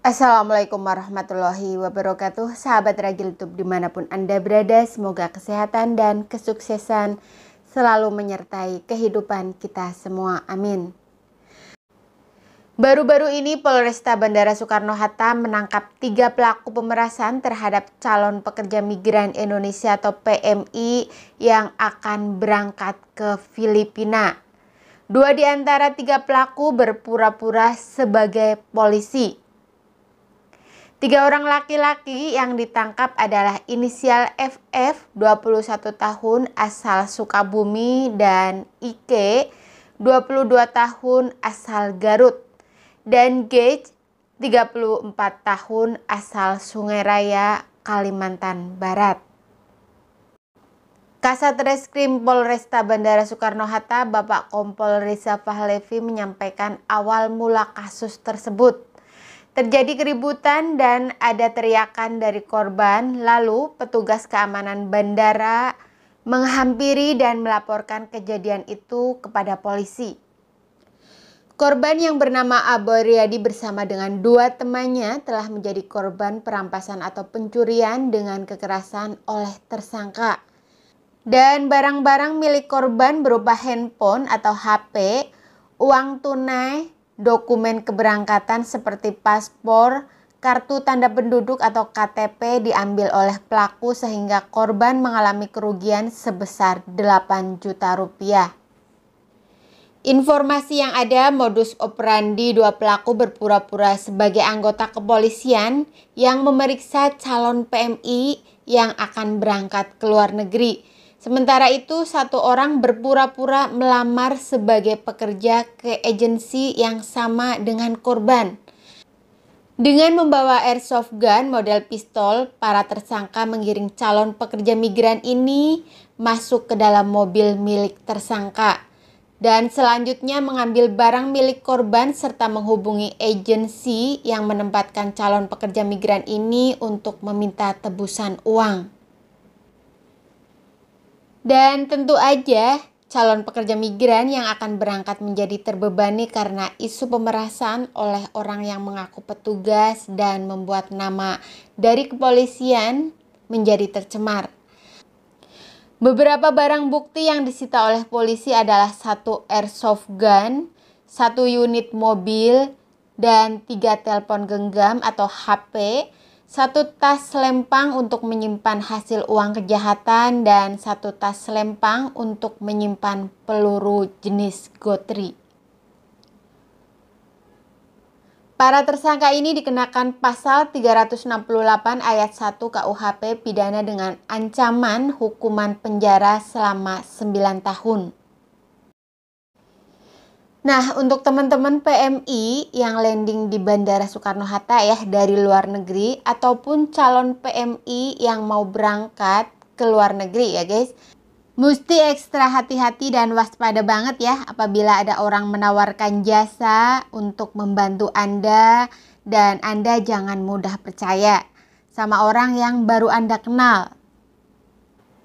Assalamualaikum warahmatullahi wabarakatuh Sahabat Ragil Youtube dimanapun Anda berada Semoga kesehatan dan kesuksesan selalu menyertai kehidupan kita semua Amin Baru-baru ini Polresta Bandara Soekarno-Hatta menangkap tiga pelaku pemerasan terhadap calon pekerja migran Indonesia atau PMI yang akan berangkat ke Filipina. Dua di antara tiga pelaku berpura-pura sebagai polisi. Tiga orang laki-laki yang ditangkap adalah inisial FF 21 tahun asal Sukabumi dan IK 22 tahun asal Garut dan Gage 34 tahun asal Sungai Raya Kalimantan Barat. Kasat Reskrim Polresta Bandara Soekarno-Hatta Bapak Kompol Riza Fahlevi menyampaikan awal mula kasus tersebut. Terjadi keributan dan ada teriakan dari korban, lalu petugas keamanan bandara menghampiri dan melaporkan kejadian itu kepada polisi. Korban yang bernama Aboryadi bersama dengan dua temannya telah menjadi korban perampasan atau pencurian dengan kekerasan oleh tersangka. Dan barang-barang milik korban berupa handphone atau HP, uang tunai, dokumen keberangkatan seperti paspor, kartu tanda penduduk atau KTP diambil oleh pelaku sehingga korban mengalami kerugian sebesar 8 juta rupiah. Informasi yang ada modus operandi dua pelaku berpura-pura sebagai anggota kepolisian yang memeriksa calon PMI yang akan berangkat ke luar negeri Sementara itu, satu orang berpura-pura melamar sebagai pekerja ke agensi yang sama dengan korban. Dengan membawa airsoft gun model pistol, para tersangka mengiring calon pekerja migran ini masuk ke dalam mobil milik tersangka dan selanjutnya mengambil barang milik korban serta menghubungi agensi yang menempatkan calon pekerja migran ini untuk meminta tebusan uang. Dan tentu aja calon pekerja migran yang akan berangkat menjadi terbebani karena isu pemerasan oleh orang yang mengaku petugas dan membuat nama dari kepolisian menjadi tercemar. Beberapa barang bukti yang disita oleh polisi adalah satu airsoft gun, satu unit mobil, dan tiga telepon genggam atau HP satu tas selempang untuk menyimpan hasil uang kejahatan dan satu tas selempang untuk menyimpan peluru jenis gotri. Para tersangka ini dikenakan pasal 368 ayat 1 KUHP pidana dengan ancaman hukuman penjara selama 9 tahun. Nah, untuk teman-teman PMI yang landing di Bandara Soekarno-Hatta ya dari luar negeri ataupun calon PMI yang mau berangkat ke luar negeri ya guys. Mesti ekstra hati-hati dan waspada banget ya apabila ada orang menawarkan jasa untuk membantu Anda dan Anda jangan mudah percaya sama orang yang baru Anda kenal.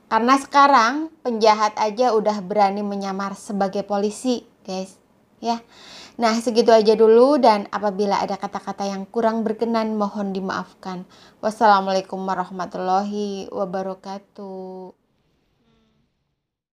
Karena sekarang penjahat aja udah berani menyamar sebagai polisi, guys ya. Nah, segitu aja dulu dan apabila ada kata-kata yang kurang berkenan mohon dimaafkan. Wassalamualaikum warahmatullahi wabarakatuh.